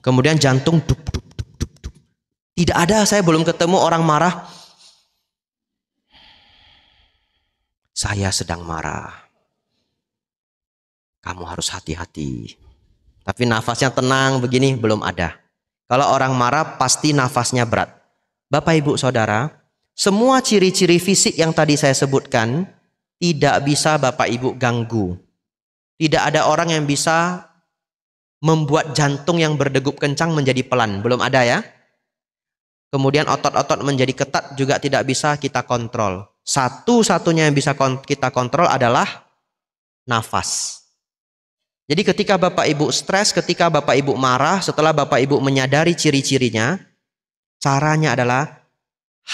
Kemudian jantung dup, dup, dup, dup, dup. Tidak ada, saya belum ketemu orang marah. Saya sedang marah. Kamu harus hati-hati. Tapi nafasnya tenang begini belum ada. Kalau orang marah pasti nafasnya berat. Bapak Ibu Saudara, semua ciri-ciri fisik yang tadi saya sebutkan tidak bisa Bapak Ibu ganggu. Tidak ada orang yang bisa membuat jantung yang berdegup kencang menjadi pelan. Belum ada ya? Kemudian otot-otot menjadi ketat juga tidak bisa kita kontrol. Satu-satunya yang bisa kita kontrol adalah nafas. Jadi ketika Bapak Ibu stres, ketika Bapak Ibu marah, setelah Bapak Ibu menyadari ciri-cirinya, caranya adalah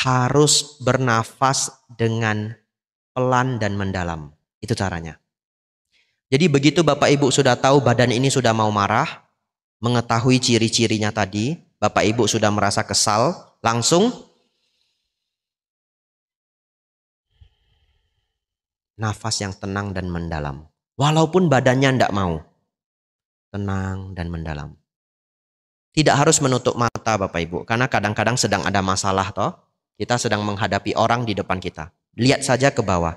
harus bernafas dengan pelan dan mendalam. Itu caranya. Jadi begitu Bapak Ibu sudah tahu badan ini sudah mau marah, mengetahui ciri-cirinya tadi, Bapak Ibu sudah merasa kesal, langsung nafas yang tenang dan mendalam. Walaupun badannya tidak mau. Tenang dan mendalam. Tidak harus menutup mata Bapak Ibu, karena kadang-kadang sedang ada masalah toh. Kita sedang menghadapi orang di depan kita. Lihat saja ke bawah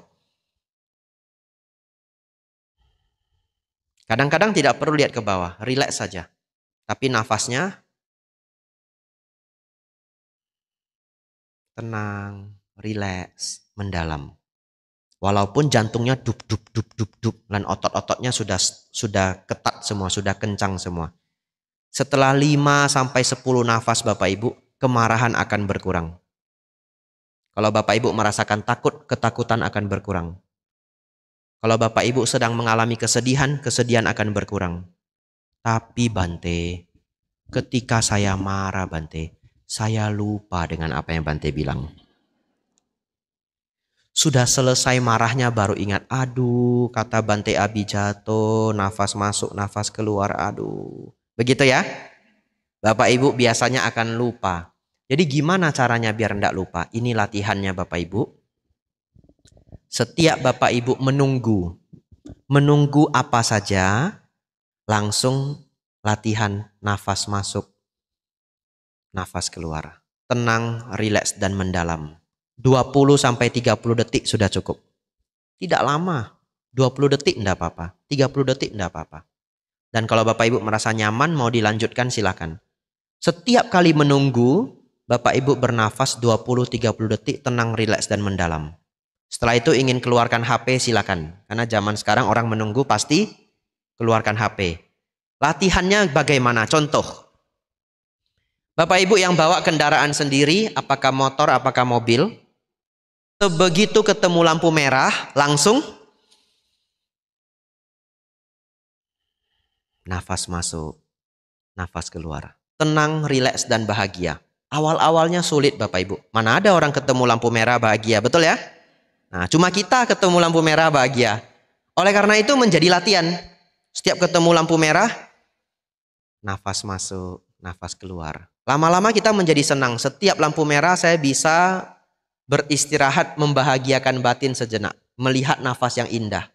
Kadang-kadang tidak perlu lihat ke bawah, rileks saja. Tapi nafasnya tenang, rileks, mendalam. Walaupun jantungnya dup dup dup dup dup dan otot-ototnya sudah sudah ketat semua, sudah kencang semua. Setelah 5 sampai 10 nafas Bapak Ibu, kemarahan akan berkurang. Kalau Bapak Ibu merasakan takut, ketakutan akan berkurang. Kalau Bapak Ibu sedang mengalami kesedihan, kesedihan akan berkurang. Tapi Bante, ketika saya marah Bante, saya lupa dengan apa yang Bante bilang. Sudah selesai marahnya baru ingat, aduh kata Bante Abi jatuh, nafas masuk, nafas keluar, aduh. Begitu ya? Bapak Ibu biasanya akan lupa. Jadi gimana caranya biar tidak lupa? Ini latihannya Bapak Ibu. Setiap Bapak Ibu menunggu, menunggu apa saja, langsung latihan nafas masuk, nafas keluar. Tenang, rileks dan mendalam. 20 30 detik sudah cukup. Tidak lama. 20 detik tidak apa-apa, 30 detik tidak apa-apa. Dan kalau Bapak Ibu merasa nyaman mau dilanjutkan silakan. Setiap kali menunggu, Bapak Ibu bernafas 20-30 detik tenang, rileks dan mendalam. Setelah itu ingin keluarkan HP silakan. Karena zaman sekarang orang menunggu pasti keluarkan HP. Latihannya bagaimana? Contoh. Bapak Ibu yang bawa kendaraan sendiri, apakah motor, apakah mobil, Sebegitu ketemu lampu merah, langsung nafas masuk, nafas keluar. Tenang, rileks, dan bahagia. Awal-awalnya sulit Bapak Ibu. Mana ada orang ketemu lampu merah bahagia, betul ya? Nah, cuma kita ketemu lampu merah bahagia. Oleh karena itu menjadi latihan. Setiap ketemu lampu merah, nafas masuk, nafas keluar. Lama-lama kita menjadi senang. Setiap lampu merah saya bisa beristirahat membahagiakan batin sejenak. Melihat nafas yang indah.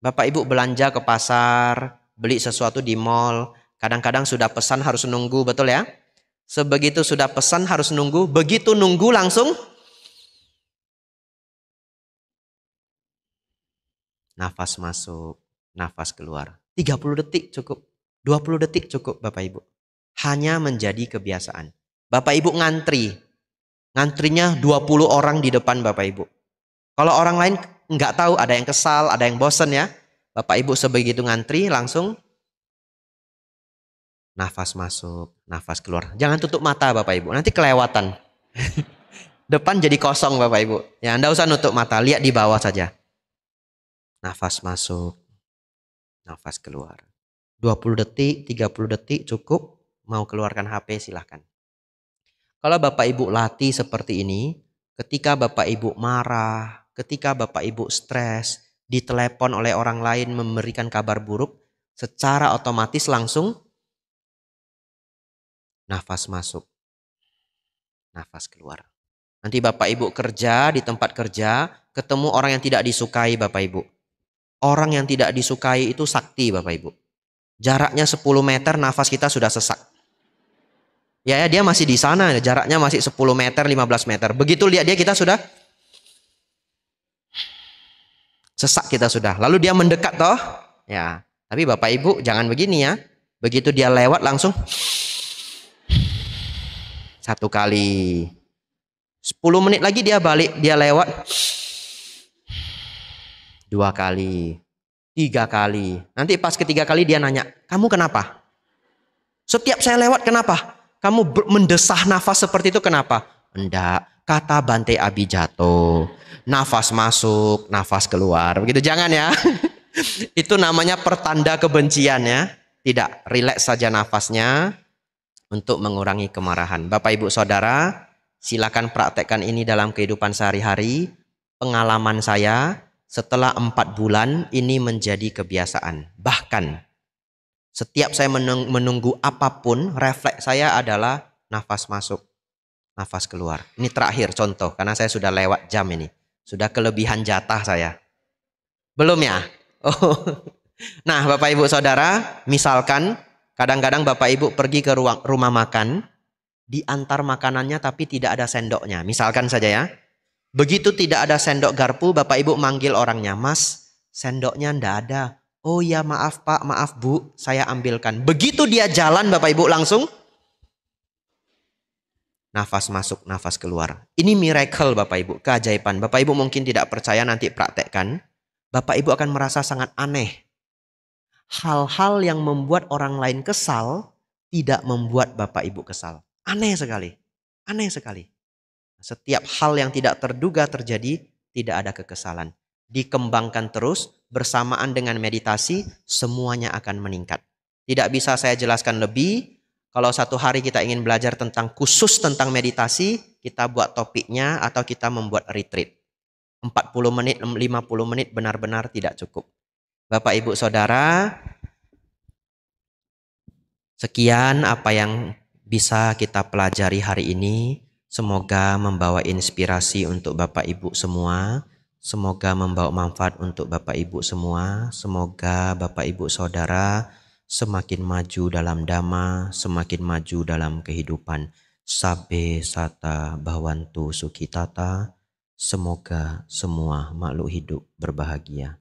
Bapak Ibu belanja ke pasar, beli sesuatu di mall. Kadang-kadang sudah pesan harus nunggu, betul ya? Sebegitu sudah pesan harus nunggu, begitu nunggu langsung nafas masuk, nafas keluar. 30 detik cukup, 20 detik cukup Bapak Ibu. Hanya menjadi kebiasaan. Bapak Ibu ngantri. Ngantrinya 20 orang di depan Bapak Ibu. Kalau orang lain nggak tahu, ada yang kesal, ada yang bosen ya. Bapak Ibu sebegitu ngantri langsung Nafas masuk, nafas keluar. Jangan tutup mata Bapak Ibu, nanti kelewatan. [LAUGHS] Depan jadi kosong Bapak Ibu. Ya, Anda usah nutup mata, lihat di bawah saja. Nafas masuk, nafas keluar. 20 detik, 30 detik cukup. Mau keluarkan HP silahkan. Kalau Bapak Ibu latih seperti ini, ketika Bapak Ibu marah, ketika Bapak Ibu stres, ditelepon oleh orang lain memberikan kabar buruk, secara otomatis langsung nafas masuk, nafas keluar. Nanti Bapak Ibu kerja di tempat kerja, ketemu orang yang tidak disukai Bapak Ibu. Orang yang tidak disukai itu sakti Bapak Ibu. Jaraknya 10 meter nafas kita sudah sesak. Ya, ya dia masih di sana, jaraknya masih 10 meter, 15 meter. Begitu lihat dia kita sudah sesak kita sudah. Lalu dia mendekat toh. Ya, tapi Bapak Ibu jangan begini ya. Begitu dia lewat langsung satu kali. 10 menit lagi dia balik, dia lewat dua kali, tiga kali. Nanti pas ketiga kali dia nanya, kamu kenapa? Setiap saya lewat kenapa? Kamu mendesah nafas seperti itu kenapa? Enggak, kata Bante Abi jatuh. Nafas masuk, nafas keluar. Begitu jangan ya. [LAUGHS] itu namanya pertanda kebencian ya. Tidak, rileks saja nafasnya untuk mengurangi kemarahan. Bapak Ibu Saudara, silakan praktekkan ini dalam kehidupan sehari-hari. Pengalaman saya setelah empat bulan ini menjadi kebiasaan. Bahkan setiap saya menunggu apapun, refleks saya adalah nafas masuk, nafas keluar. Ini terakhir contoh karena saya sudah lewat jam ini. Sudah kelebihan jatah saya. Belum ya? Oh. [LAUGHS] Nah, Bapak Ibu Saudara, misalkan Kadang-kadang Bapak Ibu pergi ke ruang, rumah makan, diantar makanannya tapi tidak ada sendoknya. Misalkan saja ya. Begitu tidak ada sendok garpu, Bapak Ibu manggil orangnya, "Mas, sendoknya ndak ada." "Oh ya, maaf Pak, maaf Bu, saya ambilkan." Begitu dia jalan, Bapak Ibu langsung nafas masuk, nafas keluar. Ini miracle Bapak Ibu, keajaiban. Bapak Ibu mungkin tidak percaya nanti praktekkan. Bapak Ibu akan merasa sangat aneh hal-hal yang membuat orang lain kesal tidak membuat Bapak Ibu kesal. Aneh sekali. Aneh sekali. Setiap hal yang tidak terduga terjadi, tidak ada kekesalan. Dikembangkan terus bersamaan dengan meditasi, semuanya akan meningkat. Tidak bisa saya jelaskan lebih. Kalau satu hari kita ingin belajar tentang khusus tentang meditasi, kita buat topiknya atau kita membuat retreat. 40 menit, 50 menit benar-benar tidak cukup. Bapak Ibu Saudara, sekian apa yang bisa kita pelajari hari ini. Semoga membawa inspirasi untuk Bapak Ibu semua. Semoga membawa manfaat untuk Bapak Ibu semua. Semoga Bapak Ibu Saudara semakin maju dalam dhamma, semakin maju dalam kehidupan. Sabe sata bawantu sukitata. Semoga semua makhluk hidup berbahagia.